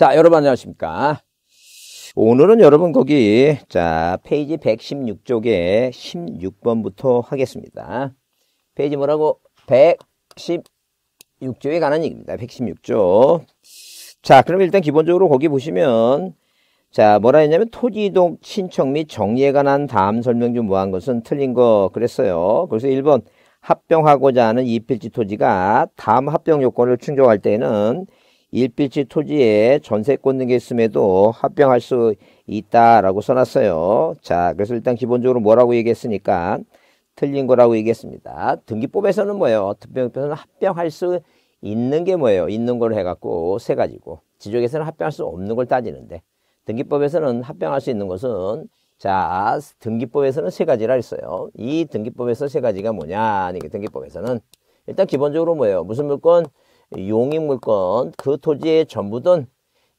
자, 여러분 안녕하십니까. 오늘은 여러분 거기, 자, 페이지 116쪽에 16번부터 하겠습니다. 페이지 뭐라고? 1 1 6쪽에 관한 얘기입니다. 1 1 6쪽 자, 그럼 일단 기본적으로 거기 보시면, 자, 뭐라 했냐면 토지이동 신청 및 정리에 관한 다음 설명 중 뭐 한 것은 틀린 거 그랬어요. 그래서 1번 합병하고자 하는 이필지 토지가 다음 합병 요건을 충족할 때에는 일필지 토지에 전세권 등기 있음에도 합병할 수 있다라고 써놨어요. 자, 그래서 일단 기본적으로 뭐라고 얘기했으니까 틀린 거라고 얘기했습니다. 등기법에서는 뭐예요? 등기법에서는 합병할 수 있는 게 뭐예요? 있는 걸 해갖고 세 가지고 지적에서는 합병할 수 없는 걸 따지는데 등기법에서는 합병할 수 있는 것은 자 등기법에서는 세 가지라 했어요. 이 등기법에서 세 가지가 뭐냐? 이게 그 등기법에서는 일단 기본적으로 뭐예요? 무슨 물건? 용인물권그 토지의 전부든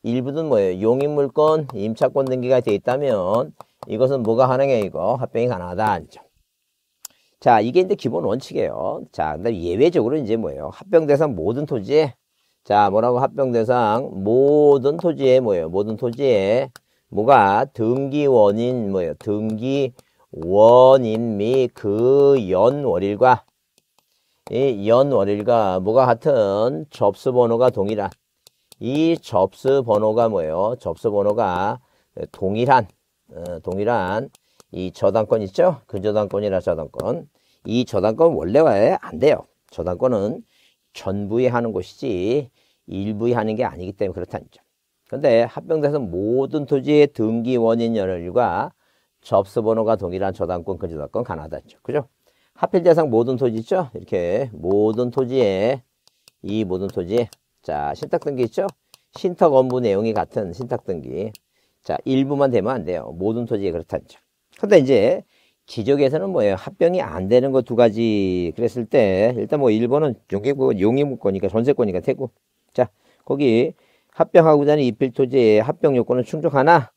일부든 뭐예요? 용인물권 임차권 등기가 되어 있다면 이것은 뭐가 가능해이거 합병이 가능하다. 아니죠? 자, 이게 이제 기본 원칙이에요. 자, 그다 예외적으로 이제 뭐예요? 합병 대상 모든 토지에 자, 뭐라고 합병 대상 모든 토지에 뭐예요? 모든 토지에 뭐가 등기 원인 뭐예요? 등기 원인 및 그 연월일과 이 연월일과 뭐가 같은 접수 번호가 동일한 이 접수 번호가 뭐예요? 접수 번호가 동일한 어, 동일한 이 저당권 있죠? 근저당권이나 그 저당권 이 저당권 원래와에 안 돼요. 저당권은 전부에 하는 곳이지 일부에 하는 게 아니기 때문에 그렇다는 점. 그런데 합병돼서 모든 토지의 등기 원인 연월일과 접수 번호가 동일한 저당권 근저당권 그 가능하다죠. 그죠? 하필 대상 모든 토지죠? 이렇게 모든 토지에 이 모든 토지 자 신탁 등기 있죠? 신탁 업무 내용이 같은 신탁 등기 자 일부만 되면 안 돼요. 모든 토지에 그렇다는 점. 근데 이제 지적에서는 뭐예요? 합병이 안 되는 거 두 가지 그랬을 때 일단 뭐일본은 용해권, 용해권이니까 전세권이니까 되고 자 거기 합병하고자 하는 입필 토지에 합병 요건은 충족하나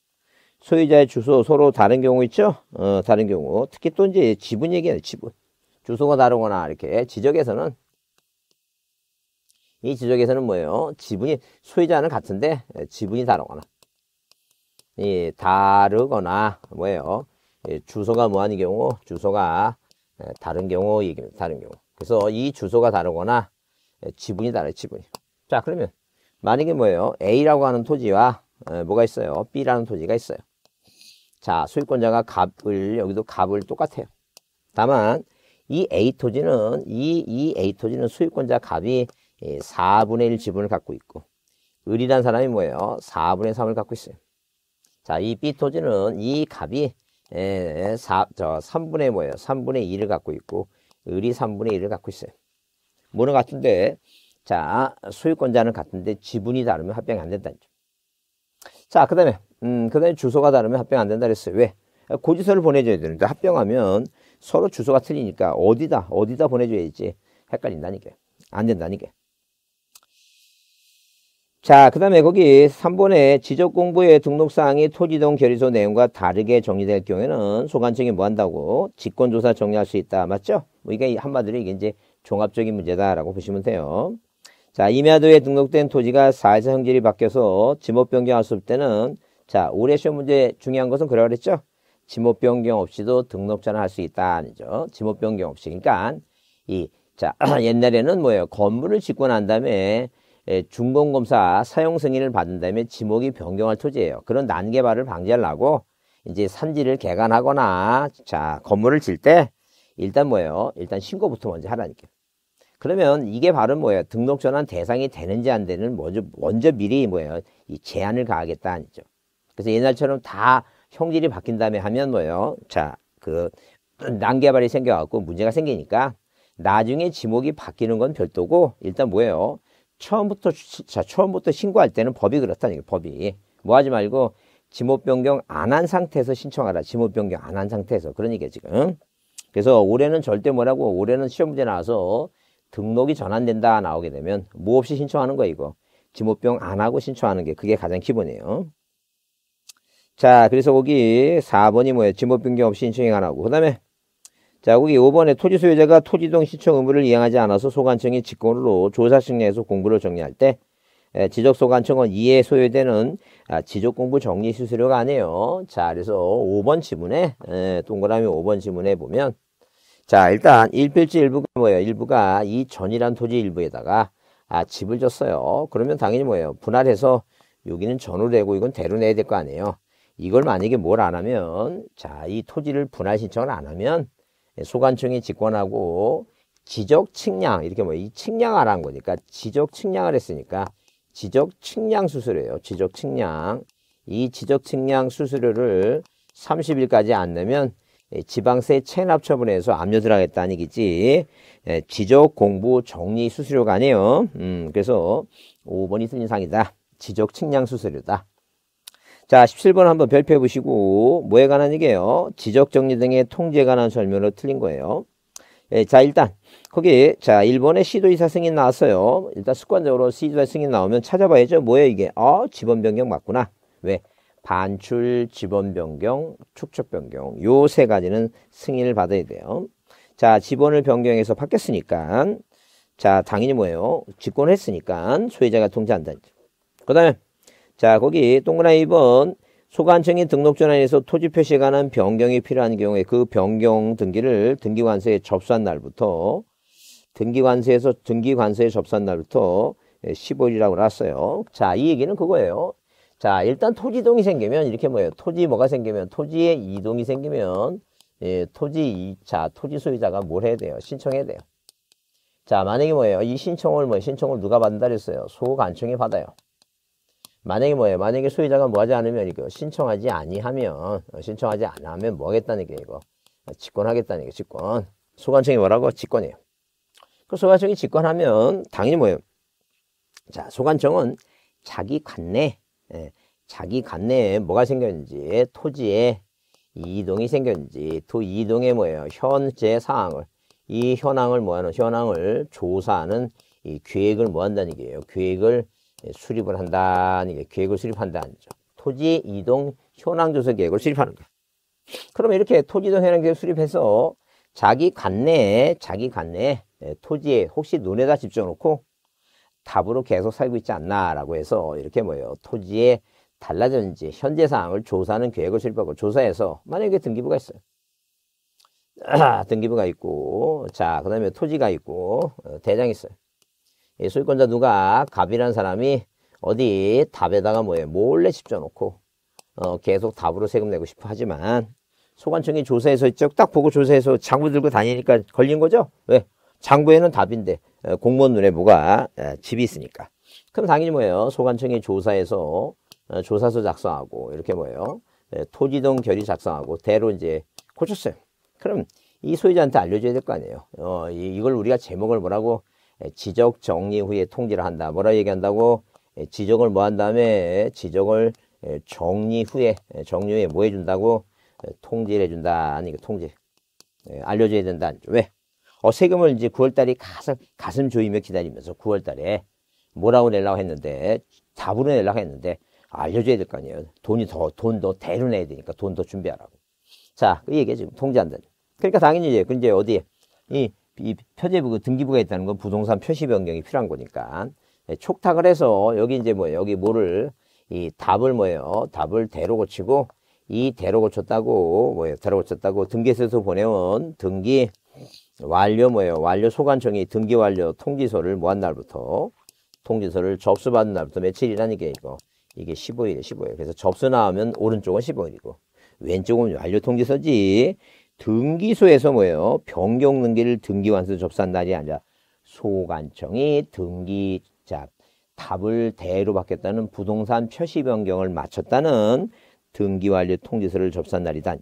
소유자의 주소 서로 다른 경우 있죠? 어 다른 경우 특히 또 이제 지분 얘기하는 지분 주소가 다르거나 이렇게 지적에서는 이 지적에서는 뭐예요? 지분이 소유자는 같은데 예, 지분이 다르거나 이 다르거나 뭐예요? 주소가 뭐하는 경우 주소가 예, 다른 경우 얘기입니다. 다른 경우. 그래서 이 주소가 다르거나 예, 지분이 다르 지분이. 자 그러면 만약에 뭐예요? A라고 하는 토지와 뭐가 있어요? B라는 토지가 있어요. 자 소유권자가 갑을 여기도 갑을 똑같아요. 다만 이 A 토지는 이, 이 A 토지는 수익권자 갑이 4분의 예, 1 지분을 갖고 있고 을이란 사람이 뭐예요? 4분의 3을 갖고 있어요. 자, 이 B 토지는 이 갑이 에, 4, 저 3분의 뭐예요? 3분의 2를 갖고 있고 을이 3분의 1을 갖고 있어요. 뭐는 같은데 자 소유권자는 같은데 지분이 다르면 합병이 안 된다는 점. 자 그다음에 음 그다음에 주소가 다르면 합병 안 된다 그랬어요. 왜? 고지서를 보내줘야 되는데 합병하면 서로 주소가 틀리니까 어디다 어디다 보내줘야지 헷갈린다니까요. 안된다니까 자, 그 다음에 거기 3번에 지적공부의 등록사항이 토지동 결의소 내용과 다르게 정리될 경우에는 소관청이 뭐 한다고 직권조사 정리할 수 있다. 맞죠? 뭐 이게 한마디로 이게 이제 종합적인 문제다라고 보시면 돼요. 자, 임야도에 등록된 토지가 사회사 형질이 바뀌어서 지목 변경할 수 없을 때는 자, 올해 시험 문제 중요한 것은 그라 그랬죠? 지목 변경 없이도 등록 전환할 수 있다 아니죠. 지목 변경 없이 그러니까 이자 옛날에는 뭐예요? 건물을 짓고 난 다음에 중공검사 사용 승인을 받은 다음에 지목이 변경할 토지예요. 그런 난개발을 방지하려고 이제 산지를 개간하거나 자 건물을 질때 일단 뭐예요? 일단 신고부터 먼저 하라니까. 그러면 이게 바로 뭐예요? 등록 전환 대상이 되는지 안 되는 먼저 먼저 미리 뭐예요? 이 제한을 가하겠다 아니죠. 그래서 옛날처럼 다 형질이 바뀐 다음에 하면 뭐예요? 자, 그 난개발이 생겨갖고 문제가 생기니까 나중에 지목이 바뀌는 건 별도고 일단 뭐예요? 처음부터 자 처음부터 신고할 때는 법이 그렇다는 게 법이 뭐 하지 말고 지목 변경 안 한 상태에서 신청하라 지목 변경 안 한 상태에서 그런 얘기야 지금 그래서 올해는 절대 뭐라고 올해는 시험 문제 나와서 등록이 전환된다 나오게 되면 뭐 없이 신청하는 거야 이거 지목 변경 안 하고 신청하는 게 그게 가장 기본이에요. 자, 그래서 거기 4번이 뭐예요? 지법 변경 없이 신청이 가능하고. 그 다음에, 자, 거기 5번에 토지 소유자가 토지동 시청 의무를 이행하지 않아서 소관청이 직권으로 조사식 내에서 공부를 정리할 때, 지적소관청은 이에 소요되는 아, 지적공부 정리 수수료가 아니에요. 자, 그래서 5번 지문에, 에, 동그라미 5번 지문에 보면, 자, 일단 1필지 일부가 뭐예요? 일부가 이 전이란 토지 일부에다가 아, 집을 줬어요 그러면 당연히 뭐예요? 분할해서 여기는 전으로 내고 이건 대로 내야 될 거 아니에요. 이걸 만약에 뭘 안 하면 자이 토지를 분할 신청을 안 하면 예, 소관청이 직권하고 지적 측량 이렇게 뭐 이 측량 안한 거니까 지적 측량을 했으니까 지적 측량 수수료예요. 지적 측량 이 지적 측량 수수료를 30일까지 안 내면 예, 지방세 체납 처분에서 압류 들어가겠다는 얘기지. 예, 지적 공부 정리 수수료가 아니에요. 음, 그래서 5번이 틀린 상이다. 지적 측량 수수료다. 자, 17번 한번 별표해 보시고 뭐에 관한 얘기예요? 지적 정리 등의 통제에 관한 설명으로 틀린 거예요. 예, 자, 일단 거기 자, 1번에 시도이사 승인 나왔어요. 일단 습관적으로 시도이사 승인 나오면 찾아봐야죠. 뭐예요, 이게? 어, 아, 지번 변경 맞구나. 왜? 반출, 지번 변경, 축적 변경 요 세 가지는 승인을 받아야 돼요. 자, 지번을 변경해서 바뀌었으니까 자, 당연히 뭐예요? 직권했으니까 소유자가 통제한다. 그다음에 자, 거기 동그라미 2번 소관청이 등록 전환에서 토지 표시에 관한 변경이 필요한 경우에 그 변경 등기를 등기관서에 접수한 날부터 등기관서에서등기관서에 접수한 날부터 15일이라고 예, 놨어요. 자, 이 얘기는 그거예요. 자, 일단 토지 이동이 생기면 이렇게 뭐예요? 토지 뭐가 생기면 토지의 이동이 생기면 예, 토지 2자 토지 소유자가 뭘 해야 돼요? 신청해야 돼요. 자, 만약에 뭐예요? 이 신청을 뭐 신청을 누가 받는다 그랬어요? 소관청이 받아요. 만약에 뭐예요? 만약에 소유자가 뭐 하지 않으면 이거 신청하지 아니하면 어, 신청하지 않으면 뭐 하겠다는 게 이거 아, 직권하겠다는 게 직권. 소관청이 뭐라고? 직권이에요. 그 소관청이 직권하면 당연히 뭐예요? 자, 소관청은 자기 관내, 예, 자기 관내에 뭐가 생겼는지 토지에 이동이 생겼는지 토 이동의 뭐예요? 현재 사항을 이 현황을 뭐하는 현황을 조사하는 이 계획을 뭐한다는 얘예요 계획을 예, 수립을 한다는 게 계획을 수립한다는 거죠. 토지 이동 현황 조사 계획을 수립하는 거예요. 그러면 이렇게 토지 이동 현황 계획 수립해서 자기 관내에 자기 관내에 예, 토지에 혹시 눈에다 집어놓고 답으로 계속 살고 있지 않나라고 해서 이렇게 뭐예요 토지에 달라졌는지 현재 상황을 조사하는 계획을 수립하고 조사해서 만약에 등기부가 있어요. 등기부가 있고 자 그다음에 토지가 있고 어, 대장이 있어요. 소유권자 누가 갑이라는 사람이 어디 답에다가 뭐에 몰래 집져놓고 어, 계속 답으로 세금 내고 싶어 하지만 소관청이 조사해서 딱 보고 조사해서 장부 들고 다니니까 걸린 거죠 왜 장부에는 답인데 어, 공무원 눈에 뭐가 집이 있으니까 그럼 당연히 뭐예요 소관청이 조사해서 어, 조사서 작성하고 이렇게 뭐예요 토지등 결의 작성하고 대로 이제 고쳤어요 그럼 이 소유자한테 알려줘야 될 거 아니에요 어, 이걸 우리가 제목을 뭐라고 지적 정리 후에 통지를 한다. 뭐라 얘기한다고? 지적을 뭐 한 다음에 지적을 정리 후에 정리 후에 뭐 해준다고? 통지를 해준다. 아니 그 통지 알려줘야 된다. 왜? 어, 세금을 이제 9월달이 가슴, 가슴 조이며 기다리면서 9월달에 뭐라고 내려고 했는데 답으로 내려고 했는데 알려줘야 될 거 아니에요. 돈이 더, 돈도 대로 내야 되니까 돈도 준비하라고. 자, 그 얘기야, 지금. 통제한다. 그러니까 당연히 이제, 근데 그 어디에? 이이 표제부 그 등기부가 있다는 건 부동산 표시 변경이 필요한 거니까 예, 촉탁을 해서 여기 이제 뭐 여기 뭐를 이 답을 뭐예요 답을 대로 고치고 이 대로 고쳤다고 뭐예요 대로 고쳤다고 등기소에서 보내온 등기 완료 뭐예요 완료 소관청이 등기 완료 통지서를 뭐한 날부터 통지서를 접수받은 날부터 며칠이라는게 이거 이게 15일 15일 그래서 접수 나오면 오른쪽은 15일이고 왼쪽은 완료 통지서지 등기소에서 뭐예요? 변경 등기를 등기완수 접수한 날이 아니라 소관청이 등기 자 답을 대로 받겠다는 부동산 표시 변경을 마쳤다는 등기 완료 통지서를 접수한 날이다. 안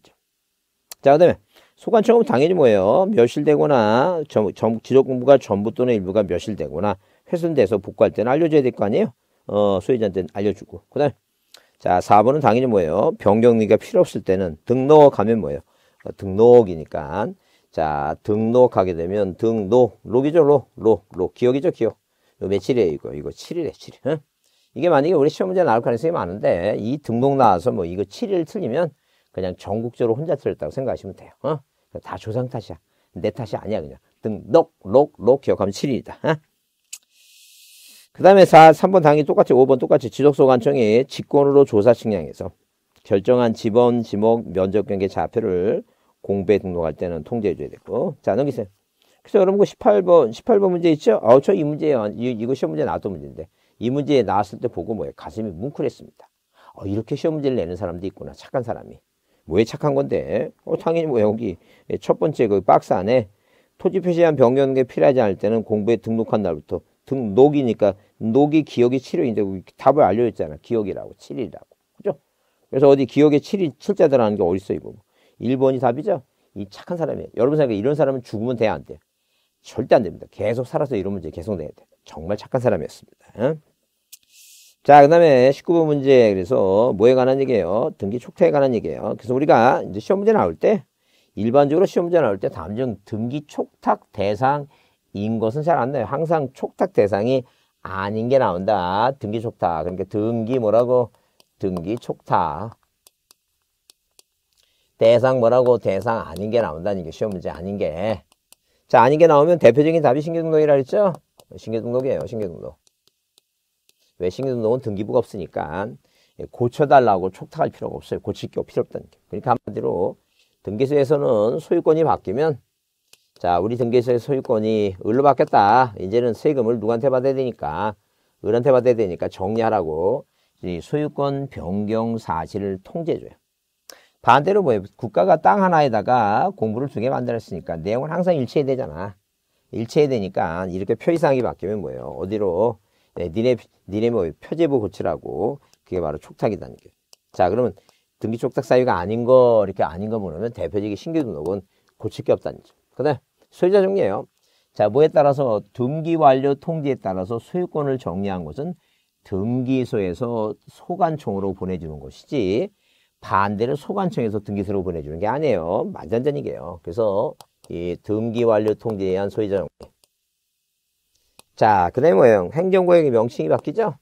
자, 그다음에 소관청은 당연히 뭐예요? 멸실되거나 정, 지적 공부가 전부 또는 일부가 멸실되거나 훼손돼서 복구할 때는 알려줘야 될 거 아니에요? 어, 소유자한테 알려주고. 그다음에 자, 4번은 당연히 뭐예요? 변경 등기가 필요 없을 때는 등록 하면 뭐예요? 등록이니까 자 등록하게 되면 등록 록이죠 록록록 기억이죠 기억 요 며칠이에요 이거 이거 7일에 7일 응? 이게 만약에 우리 시험 문제 나올 가능성이 많은데 이 등록 나와서 뭐 이거 7일 틀리면 그냥 전국적으로 혼자 틀렸다고 생각하시면 돼요 어? 다 조상 탓이야 내 탓이 아니야 그냥 등록 록록 기억하면 7일이다 어? 그 다음에 3번 당이 똑같이 5번 똑같이 지적소관청이 직권으로 조사 측량해서 결정한 지번, 지목, 면적 경계 좌표를 공부에 등록할 때는 통제해줘야 되고. 자, 넘기세요. 그래서 여러분 그 18번, 18번 문제 있죠? 어, 저 이 문제, 이, 이거 시험 문제 나왔던 문제인데, 이 문제 에 나왔을 때 보고 뭐예요? 가슴이 뭉클했습니다. 어, 이렇게 시험 문제를 내는 사람도 있구나. 착한 사람이. 뭐에 착한 건데? 어, 당연히 뭐 여기 첫 번째 그 박스 안에 토지 표시한 변경된 필요하지 않을 때는 공부에 등록한 날부터 등록이니까 녹이 기억이 7일인데 답을 알려줬잖아. 기억이라고, 7일이라고. 그죠? 그래서 어디 기억에 7일, 7자들하는 게 어딨어, 이거. 1번이 답이죠. 이 착한 사람이에요. 여러분 생각에 이런 사람은 죽으면 돼야 안 돼요. 절대 안 됩니다. 계속 살아서 이런 문제 계속 내야 돼요. 정말 착한 사람이었습니다. 자, 그 다음에 19번 문제. 그래서 뭐에 관한 얘기예요? 등기 촉탁에 관한 얘기예요. 그래서 우리가 이제 시험 문제 나올 때 일반적으로 시험 문제 나올 때 다음 중 등기 촉탁 대상인 것은 잘 안 나요. 항상 촉탁 대상이 아닌 게 나온다. 등기 촉탁. 그러니까 등기 뭐라고? 등기 촉탁. 대상 뭐라고 대상 아닌 게 나온다는 게 시험 문제 아닌 게. 자, 아닌 게 나오면 대표적인 답이 신규등록이라 그랬죠 신규등록이에요, 신규등록. 왜 신규등록은 등기부가 없으니까 예, 고쳐달라고 촉탁할 필요가 없어요. 고칠 게 필요 없다는 게. 그러니까 한마디로 등기소에서는 소유권이 바뀌면 자, 우리 등기소의 소유권이 을로 바뀌었다. 이제는 세금을 누구한테 받아야 되니까 을한테 받아야 되니까 정리하라고 소유권 변경 사실을 통제해줘요. 반대로 뭐예요? 국가가 땅 하나에다가 공부를 두 개 만들었으니까 내용은 항상 일치해야되잖아 일체되니까 이렇게 표의사이 바뀌면 뭐예요? 어디로 네, 니네 니네 뭐 표제부 고치라고 그게 바로 촉탁이다니까. 자 그러면 등기 촉탁 사유가 아닌 거 이렇게 아닌 거모르면 대표적인 신규 등록은 고칠 게 없다는 거죠. 그다음 소유자 정리예요. 자 뭐에 따라서 등기 완료 통지에 따라서 소유권을 정리한 것은 등기소에서 소관총으로 보내주는 것이지 반대로 소관청에서 등기소로 보내주는 게 아니에요. 만전자이에요 그래서 이 등기 완료 통지에 의한 소유자 정보. 자, 그다음에 뭐예요? 행정구역의 명칭이 바뀌죠?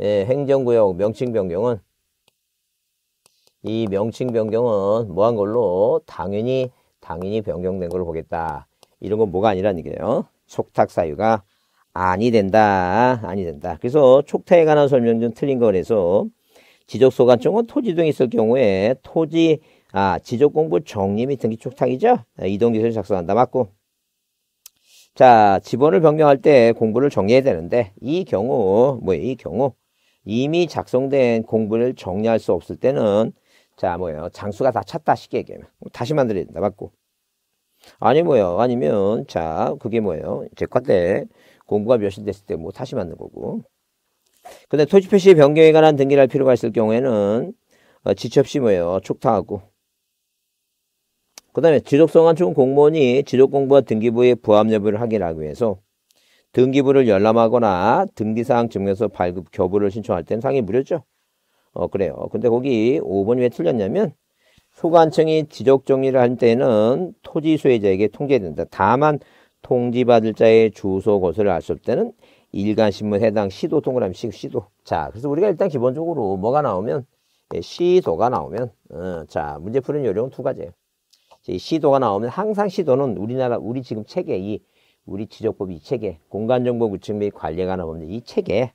예, 행정구역 명칭 변경은 이 명칭 변경은 뭐한 걸로 당연히 당연히 변경된 걸 보겠다. 이런 건 뭐가 아니란 얘기요 촉탁 사유가 아니 된다. 아니 된다. 그래서 촉탁에 관한 설명 좀 틀린 거라서 지적소관청은 토지 등이 있을 경우에 토지 아 지적공부 정리 및 등기 촉탁이죠. 네, 이동기술 작성한다 맞고 자 지번을 변경할 때 공부를 정리해야 되는데 이 경우 뭐예이 경우 이미 작성된 공부를 정리할 수 없을 때는 자 뭐예요 장수가 다 찼다 쉽게 얘기하면 다시 만들어야 된다 맞고 아니 뭐예요 아니면 자 그게 뭐예요 제과 때 공부가 몇 시 됐을 때 뭐 다시 만든 거고 근데 토지 표시 변경에 관한 등기를 할 필요가 있을 경우에는 어, 지첩시 뭐예요? 촉탁하고 그 다음에 지속성 한충 공무원이 지속공부와 등기부의 부합 여부를 확인하기 위해서 등기부를 열람하거나 등기사항 증명서 발급 교부를 신청할 때는 상이 무료죠. 어 그래요. 근데 거기 5번이 왜 틀렸냐면 소관청이 지적정리를 할 때는 토지소유자에게 통지된다. 다만 통지받을 자의 주소 곳을 알수없때는 일간신문 해당 시도 동그라미 시도. 자, 그래서 우리가 일단 기본적으로 뭐가 나오면 예, 시도가 나오면 어, 자 문제 푸는 요령은 두 가지예요. 이 시도가 나오면 항상 시도는 우리나라 우리 지금 체계 이 우리 지적법 이 체계 공간정보구축 및 관리가 나오는데 이 책에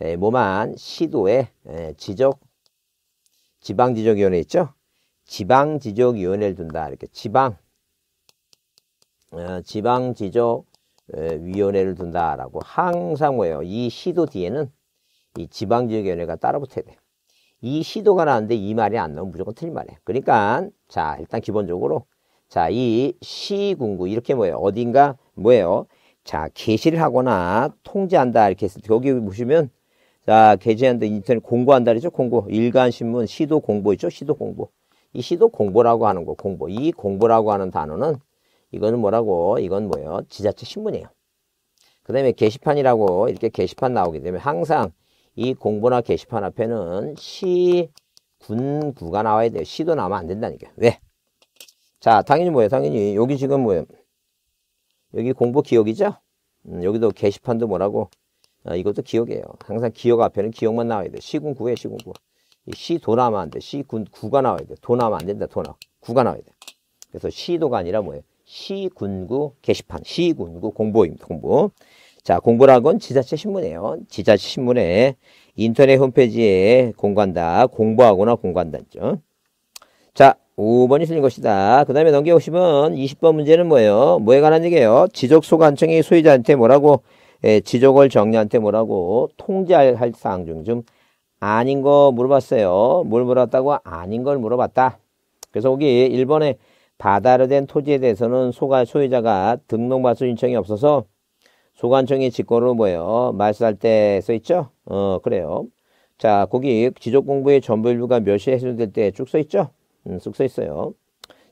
예, 뭐만 시도에 예, 지적 지방지적위원회 있죠? 지방지적위원회를 둔다 이렇게 지방 어, 지방지적 위원회를 둔다라고 항상 뭐예요? 이 시도 뒤에는 이 지방지역위원회가 따라붙어야 돼요. 이 시도가 나왔는데 이 말이 안 나오면 무조건 틀린 말이에요. 그러니까 자 일단 기본적으로 자이 시군구 이렇게 뭐예요? 어딘가 뭐예요? 자 게시를 하거나 통제한다 이렇게 했을 때 여기 보시면 자 게시한다 인터넷 공고한다 그랬죠 공고 일간신문 시도 공보 있죠 시도 공보 이 시도 공보라고 하는 거 공보 이 공보라고 하는 단어는 이거는 뭐라고? 이건 뭐예요? 지자체 신문이에요. 그 다음에 게시판이라고 이렇게 게시판 나오게 되면 항상 이 공보나 게시판 앞에는 시, 군, 구가 나와야 돼요. 시도 나오면 안 된다니까. 왜? 네. 자, 당연히 뭐예요? 당연히 여기 지금 뭐예요? 여기 공보 기억이죠? 음, 여기도 게시판도 뭐라고? 아, 이것도 기억이에요. 항상 기억 앞에는 기억만 나와야 돼. 요 시군 구에 시군 구. 시도 나오면 안 돼. 시군 구가 나와야 돼. 도 나오면 안 된다. 도 나. 와 구가 나와야 돼. 그래서 시도가 아니라 뭐예요? 시군구 게시판, 시군구 공보입니다. 공보. 자, 공보라건 지자체 신문이에요. 지자체 신문에 인터넷 홈페이지에 공간다, 공보하거나 공간단죠. 자, 5번이 틀린 것이다. 그 다음에 넘겨보시면 20번 문제는 뭐예요? 뭐에 관한 얘기예요? 지적소관청의 소유자한테 뭐라고, 예, 지적을 정리한테 뭐라고 통제할 사항 중좀 아닌 거 물어봤어요. 뭘물었다고 아닌 걸 물어봤다. 그래서 거기 1번에 바다로 된 토지에 대해서는 소가 소유자가 등록말소 신청이 없어서 소관청의 직권으로 모여 말소할 때써 있죠? 어 그래요. 자 거기 지적공부의 전부 일부가 몇시에 해소될 때 쭉 써 있죠? 음, 쑥써 있어요.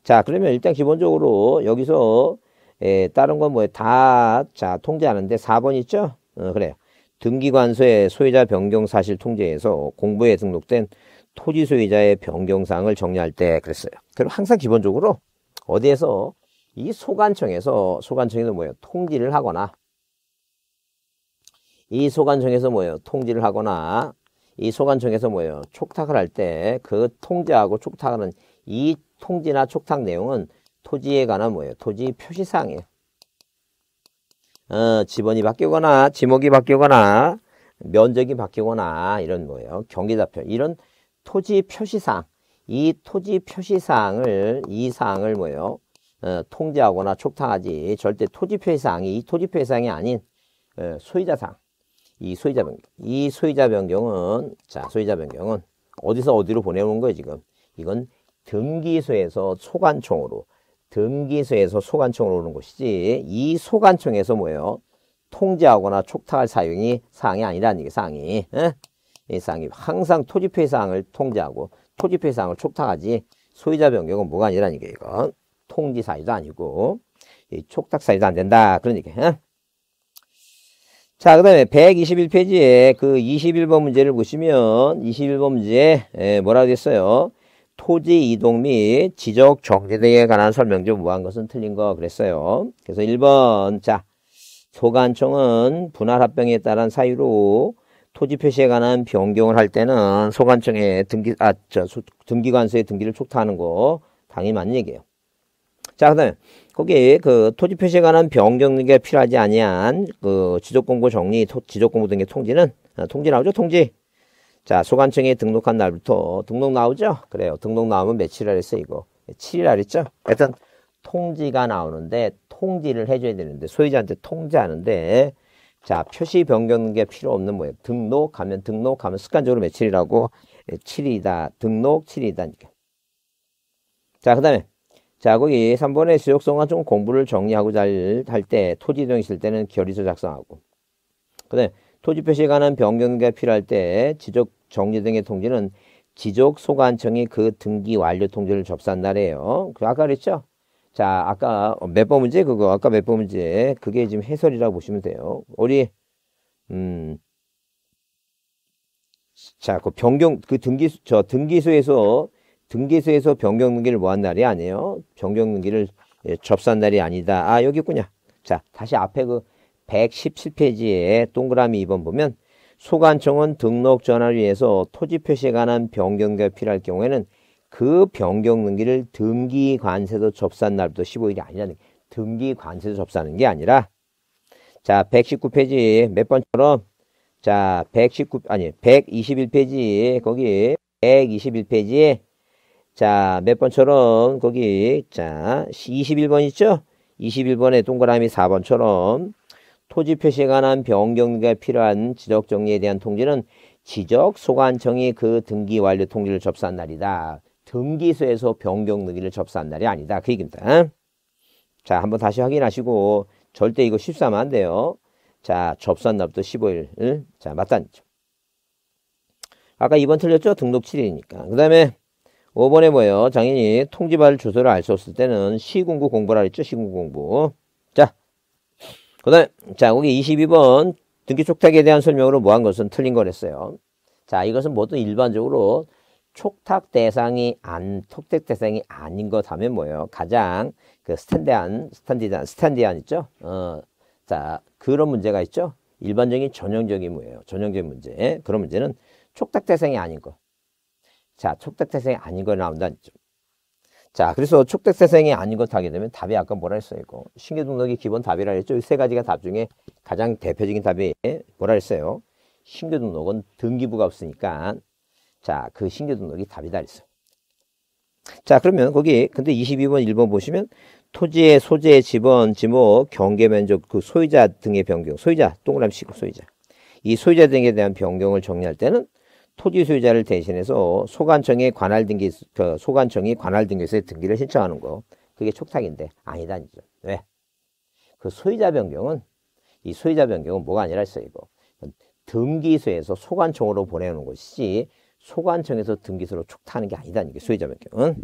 자 그러면 일단 기본적으로 여기서 예, 다른 건 뭐예요? 다자 통제하는데 4번 있죠? 어 그래요. 등기관서의 소유자 변경 사실 통제에서 공부에 등록된 토지 소유자의 변경사항을 정리할 때 그랬어요. 그럼 항상 기본적으로 어디에서 이 소관청에서 소관청에서 뭐예요? 통지를 하거나 이 소관청에서 뭐예요? 통지를 하거나 이 소관청에서 뭐예요? 촉탁을 할 때 그 통지하고 촉탁하는 이 통지나 촉탁 내용은 토지에 관한 뭐예요? 토지 표시사항이에요. 어, 지번이 바뀌거나 지목이 바뀌거나 면적이 바뀌거나 이런 뭐예요? 경계좌표 이런 토지 표시사항 이 토지 표시사항을 이 사항을 뭐예요? 어, 통제하거나 촉탁하지 절대 토지 표시사항이 이 토지 표시사항이 아닌 어, 소유자 사항. 이 소유자 변경. 이 소유자 변경은 자, 소유자 변경은 어디서 어디로 보내오는 거예요, 지금? 이건 등기소에서 소관청으로 등기소에서 소관청으로 오는 것이지 이 소관청에서 뭐예요? 통제하거나 촉탁할 사용이 사항이 아니라는 게 사항이 에? 예? 이 사항이 항상 토지표시 사항을 통제하고 토지표시 사항을 촉탁하지 소유자 변경은 뭐가 아니라는 게 이건 통지 사유도 아니고 이 촉탁 사유도 안 된다 그런 얘기. 어? 자, 그 다음에 121페이지에 그 21번 문제를 보시면 21번 문제 에, 뭐라고 됐어요? 토지 이동 및 지적 정제 등에 관한 설명 좀뭐한 것은 틀린 거 그랬어요. 그래서 1번 자 소관청은 분할 합병에 따른 사유로 토지 표시에 관한 변경을 할 때는 소관청에 등기 아 저 등기관서에 등기를 촉탁하는거 당연히 맞는 얘기예요. 자, 그다음에 거기 그 토지 표시에 관한 변경 등기가 필요하지 아니한 그 지적공고 정리, 지적공고 등기 통지는 아, 통지 나오죠, 통지. 자, 소관청에 등록한 날부터 등록 나오죠? 그래요. 등록 나오면 며칠날 했어 이거. 7일날 했죠? 하여튼 통지가 나오는데 통지를 해줘야 되는데 소유자한테 통지하는데 자, 표시 변경된 필요 없는 뭐예요 등록하면 등록하면 습관적으로 며칠이라고 7이다. 예, 등록 7이다. 자, 그 다음에. 자, 거기 3번에 지역성과좀 공부를 정리하고 잘 할 때, 토지 등 있을 때는 결의서 작성하고. 그 다음에 토지 표시에 관한 변경과 필요할 때 지적 정리 등의 통지는 지적 소관청이 그 등기 완료 통지를 접수한 날이에요. 그 아까 그랬죠? 자, 아까 몇 번 문제 그거 아까 몇 번 문제 그게 지금 해설이라고 보시면 돼요. 우리 음 자, 그 변경 그등기저 등기소에서 등기소에서 변경 등기를 뭐 한 날이 아니에요. 변경 등기를 예, 접수한 날이 아니다. 아, 여기 있군요. 자, 다시 앞에 그 117페이지에 동그라미 2번 보면 소관청은 등록 전환을 위해서 토지 표시에 관한 변경과 필요할 경우에는 그 변경 등기를 등기 관세도 접수한 날부터 15일이 아니라는 등기 관세도 접수하는 게 아니라 자 119페이지 몇 번처럼 자119 아니 121페이지 거기 121페이지에 자 몇 번처럼 거기 자 21번 있죠? 21번에 동그라미 4번처럼 토지 표시에 관한 변경등기가 필요한 지적 정리에 대한 통지는 지적 소관청이 그 등기 완료 통지를 접수한 날이다. 등기소에서 변경 등기를 접수한 날이 아니다. 그 얘기입니다. 자, 한번 다시 확인하시고 절대 이거 쉽사면 안 돼요. 자, 접수한 날부터 15일. 응? 자, 맞다는 죠 아까 2번 틀렸죠? 등록 7일이니까. 그 다음에 5번에 뭐예요? 장인이 통지발 주소를 알 수 없을 때는 시군구 공부라 그랬죠 시군구 공부. 자, 그 다음에, 자, 거기 22번 등기 촉탁에 대한 설명으로 뭐 한 것은 틀린 거랬어요. 자, 이것은 모두 일반적으로 촉탁 대상이 안 촉탁 대상이 아닌 것 하면 뭐예요? 가장 그스탠디안 스탠디한 스탠디한 있죠? 어, 자 그런 문제가 있죠. 일반적인 전형적인 뭐예요? 전형적인 문제 그런 문제는 촉탁 대상이 아닌 것. 자 촉탁 대상이 아닌 걸 나온다는 점. 자 그래서 촉탁 대상이 아닌 것 하게 되면 답이 아까 뭐라 했어요? 이거 신규 등록이 기본 답이라 했죠. 이 세 가지가 답 중에 가장 대표적인 답이 뭐라 했어요? 신규 등록은 등기부가 없으니까 자, 그 신규 등록이 답이다 그랬어. 자, 그러면 거기 근데 22번 1번 보시면 토지의 소재, 지번, 지목, 경계 면적, 그 소유자 등의 변경, 소유자 동그라미 치고 소유자. 이 소유자 등에 대한 변경을 정리할 때는 토지 소유자를 대신해서 소관청에 관할 등기 그 소관청이 관할 등기소에 등기를 신청하는 거. 그게 촉탁인데 아니다 이죠. 왜? 그 소유자 변경은 이 소유자 변경은 뭐가 아니라 있어 이거. 등기소에서 소관청으로 보내는 것이지 소관청에서 등기소로 촉탁하는 게아니다이게 소유자 변경은.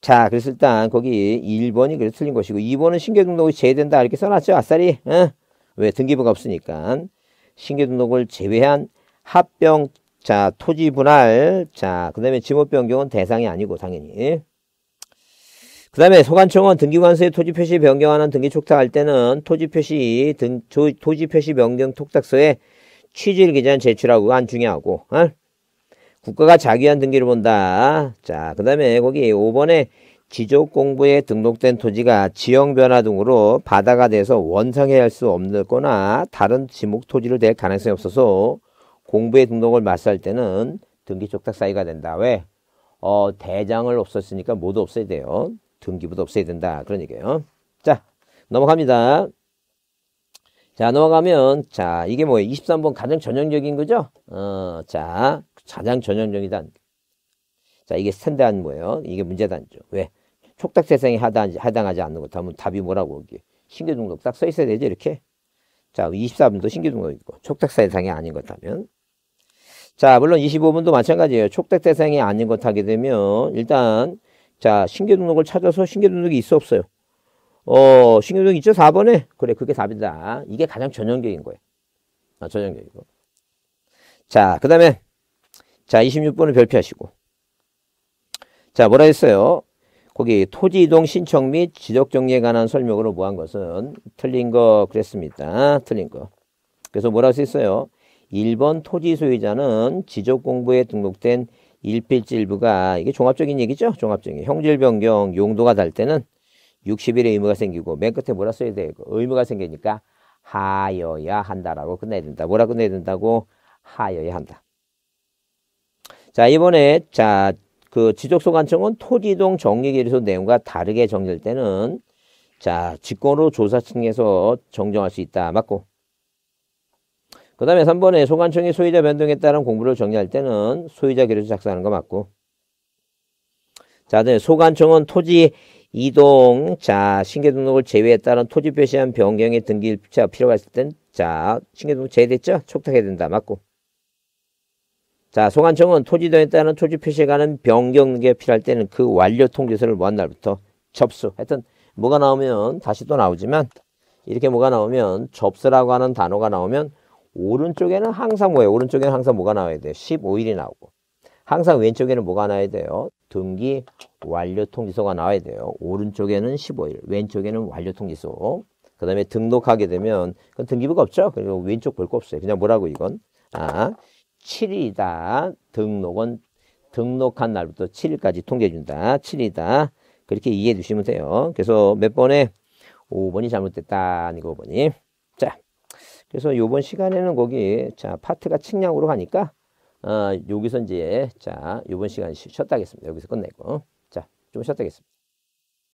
자, 그래서 일단 거기 1번이 그래 틀린 것이고 2번은 신규등록이 제외된다 이렇게 써놨죠. 아싸리. 어? 왜? 등기부가 없으니까. 신규등록을 제외한 합병, 자, 토지 분할, 자, 그 다음에 지목 변경은 대상이 아니고 당연히. 그 다음에 소관청은 등기관서의 토지 표시 변경하는 등기 촉탁할 때는 토지 표시 등 토지 표시 변경 촉탁서에 취지를 기재한 제출하고 안 중요하고 어? 국가가 자기한 등기를 본다. 자, 그 다음에 거기 5번에 지적 공부에 등록된 토지가 지형 변화 등으로 바다가 돼서 원상해할 수 없거나 다른 지목 토지를 될 가능성이 없어서 공부에 등록을 맞설 때는 등기 촉탁 사이가 된다. 왜? 어, 대장을 없앴으니까 모두 없애야 돼요. 등기부도 없애야 된다. 그런 얘기예요. 자, 넘어갑니다. 자, 넘어가면, 자, 이게 뭐예요? 23번 가장 전형적인 거죠? 어, 자, 가장 전형적이다 자, 이게 스탠드한 뭐예요? 이게 문제단죠. 왜? 촉탁 세상에 하단, 하당하지 않는 것 하면 답이 뭐라고 여기 신규 등록 딱 써 있어야 되죠, 이렇게. 자, 24분도 신규 등록이고, 촉탁 세상이 아닌 것 하면. 자, 물론 25분도 마찬가지예요. 촉탁 대상이 아닌 것 하게 되면, 일단, 자, 신규 등록을 찾아서 신규 등록이 있어 없어요. 어, 신경적 있죠? 4번에? 그래, 그게 답이다. 이게 가장 전형적인 거예요. 아, 전형적이고. 자, 그 다음에, 자, 26번을 별표하시고. 자, 뭐라 했어요? 거기 토지 이동 신청 및 지적 정리에 관한 설명으로 뭐 한 것은 틀린 거 그랬습니다. 틀린 거. 그래서 뭐라고 쓰였어요? 1번 토지 소유자는 지적 공부에 등록된 일필지 일부가 이게 종합적인 얘기죠. 종합적인 형질 변경 용도가 달 때는 60일에 의무가 생기고 맨 끝에 뭐라 써야 되고 그 의무가 생기니까 하여야 한다라고 끝내야 된다. 뭐라 끝내야 된다고? 하여야 한다. 자, 이번에 자, 그 지적소관청은 토지동 정리기소 내용과 다르게 정리할 때는 자, 직권으로 조사 측에서 정정할 수 있다. 맞고. 그 다음에 3번에 소관청의 소유자 변동에 따른 공부를 정리할 때는 소유자 기록을 작성하는 거 맞고. 자, 네, 소관청은 토지 이동, 자, 신규등록을 제외에 따른 토지 표시한 변경의 등기 자, 필요가 있을 땐, 자, 신규등록 제외됐죠? 촉탁해야 된다. 맞고. 자, 소관청은 토지도에 따른 토지 표시에 관한 변경 등기 필요할 때는 그 완료 통지서를 먼 날부터 접수. 하여튼, 뭐가 나오면 다시 또 나오지만, 이렇게 뭐가 나오면 접수라고 하는 단어가 나오면 오른쪽에는 항상 뭐예요? 오른쪽에는 항상 뭐가 나와야 돼요? 15일이 나오고. 항상 왼쪽에는 뭐가 나와야 돼요? 등기 완료 통지서가 나와야 돼요. 오른쪽에는 15일, 왼쪽에는 완료 통지서. 그 다음에 등록하게 되면 그건 등기부가 없죠. 그리고 왼쪽 볼 거 없어요. 그냥 뭐라고 이건? 아, 7일이다. 등록은 등록한 날부터 7일까지 통계해준다 7일이다. 그렇게 이해해 주시면 돼요. 그래서 몇 번에 5번이 잘못됐다. 아니고 5번이. 자, 그래서 요번 시간에는 거기 자 파트가 측량으로 가니까 아, 여기서 이제 자 이번 시간 쉬었다 하겠습니다. 여기서 끝내고 자 좀 쉬었다 하겠습니다.